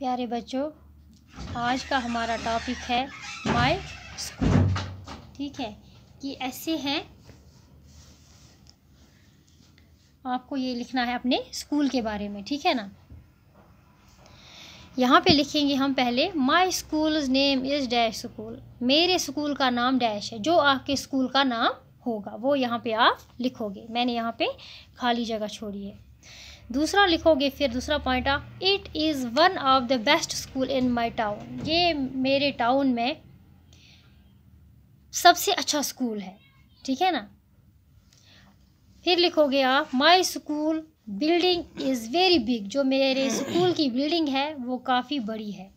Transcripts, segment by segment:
प्यारे बच्चों आज का हमारा टॉपिक है माय स्कूल ठीक है कि ऐसे हैं आपको ये लिखना है अपने स्कूल के बारे में ठीक है ना यहाँ पे लिखेंगे हम पहले my school name is dash school मेरे स्कूल का नाम डैश है जो आपके स्कूल का नाम होगा वो यहाँ पे आप लिखोगे मैंने यहाँ पे खाली जगह छोड़ी है दूसरा लिखोगे फिर दूसरा पॉइंट आ it is one of the best school in my town ये मेरे टाउन में सबसे अच्छा स्कूल है ठीक है ना फिर लिखोगे आप my school building is very big जो मेरे स्कूल की बिल्डिंग है वो काफ़ी बड़ी है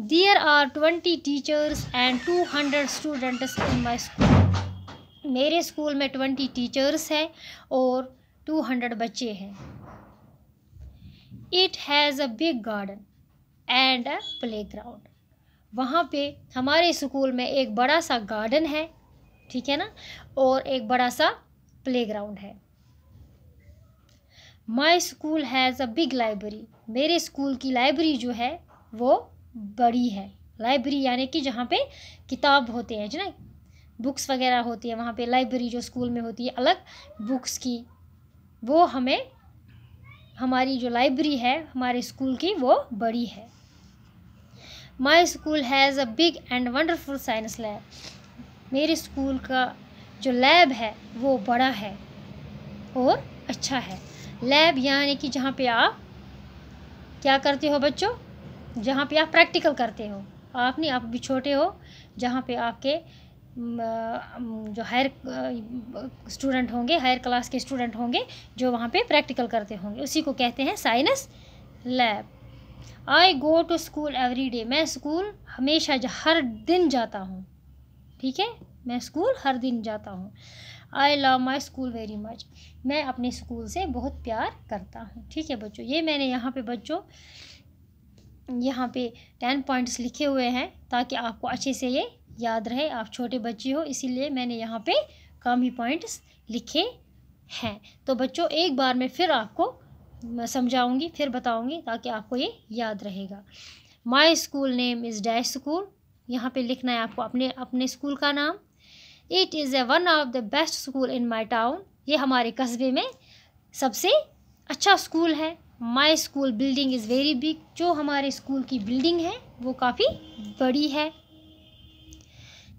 there are twenty teachers and two hundred students in my school मेरे स्कूल में ट्वेंटी टीचर्स हैं और टू हंड्रेड बच्चे हैं it has a big garden and a playground वहाँ पर हमारे स्कूल में एक बड़ा सा गार्डन है ठीक है ना और एक बड़ा सा प्ले ग्राउंड है my school has a big library मेरे स्कूल की लाइब्रेरी जो है वो बड़ी है लाइब्रेरी यानी कि जहाँ पे किताब होते हैं ना बुक्स वगैरह होती है वहाँ पे लाइब्रेरी जो स्कूल में होती है अलग बुक्स की वो हमें हमारी जो लाइब्रेरी है हमारे स्कूल की वो बड़ी है my school has a big and wonderful science lab मेरे स्कूल का जो लैब है वो बड़ा है और अच्छा है लैब यानी कि जहाँ पे आप क्या करते हो बच्चों जहाँ पे आप प्रैक्टिकल करते हो आप नहीं आप भी छोटे हो जहाँ पे आपके जो हायर स्टूडेंट होंगे हायर क्लास के स्टूडेंट होंगे जो वहाँ पे प्रैक्टिकल करते होंगे उसी को कहते हैं science lab I go to school every day मैं स्कूल हमेशा हर दिन जाता हूँ ठीक है मैं स्कूल हर दिन जाता हूँ I love my school very much मैं अपने स्कूल से बहुत प्यार करता हूँ ठीक है बच्चों ये मैंने यहाँ पे बच्चों यहाँ पे टेन पॉइंट्स लिखे हुए हैं ताकि आपको अच्छे से ये याद रहे आप छोटे बच्चे हो इसीलिए मैंने यहाँ पे कम ही पॉइंट्स लिखे हैं तो बच्चों एक बार मैं फिर आपको समझाऊंगी फिर बताऊंगी ताकि आपको ये याद रहेगा my school name is dash school यहाँ पे लिखना है आपको अपने अपने स्कूल का नाम it is a one of the best school in my town ये हमारे कस्बे में सबसे अच्छा स्कूल है my school building is very big जो हमारे स्कूल की बिल्डिंग है वो काफ़ी बड़ी है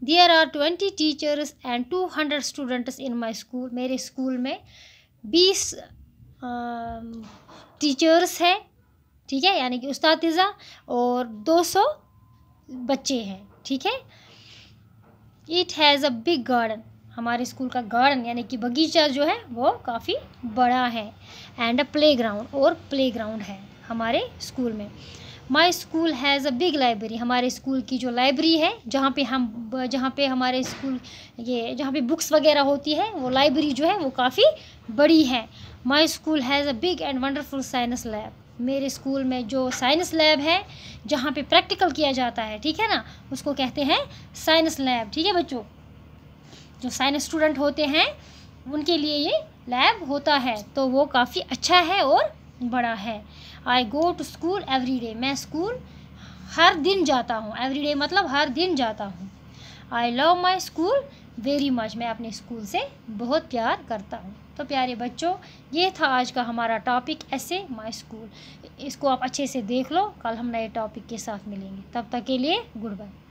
there are twenty teachers and two hundred students in my school मेरे स्कूल में बीस टीचर्स हैं ठीक है यानी कि उस्तादा और दो सौ बच्चे हैं ठीक है it has a big garden हमारे स्कूल का गार्डन यानी कि बगीचा जो है वो काफ़ी बड़ा है एंड अ प्ले ग्राउंड और प्ले ग्राउंड है हमारे स्कूल में my school has a big library हमारे स्कूल की जो लाइब्रेरी है जहाँ पे हम जहाँ पे हमारे स्कूल ये जहाँ पे बुक्स वगैरह होती है वो लाइब्रेरी जो है वो काफ़ी बड़ी है my school has a big and wonderful science lab मेरे स्कूल में जो साइंस लैब है जहाँ पे प्रैक्टिकल किया जाता है ठीक है ना उसको कहते हैं साइंस लैब ठीक है बच्चों जो साइंस स्टूडेंट होते हैं उनके लिए ये लैब होता है तो वो काफ़ी अच्छा है और बड़ा है I go to school every day मैं स्कूल हर दिन जाता हूँ एवरी डे मतलब हर दिन जाता हूँ I love my school very much मैं अपने स्कूल से बहुत प्यार करता हूँ तो प्यारे बच्चों ये था आज का हमारा टॉपिक ऐसे माई स्कूल इसको आप अच्छे से देख लो कल हम नए टॉपिक के साथ मिलेंगे तब तक के लिए गुड बाय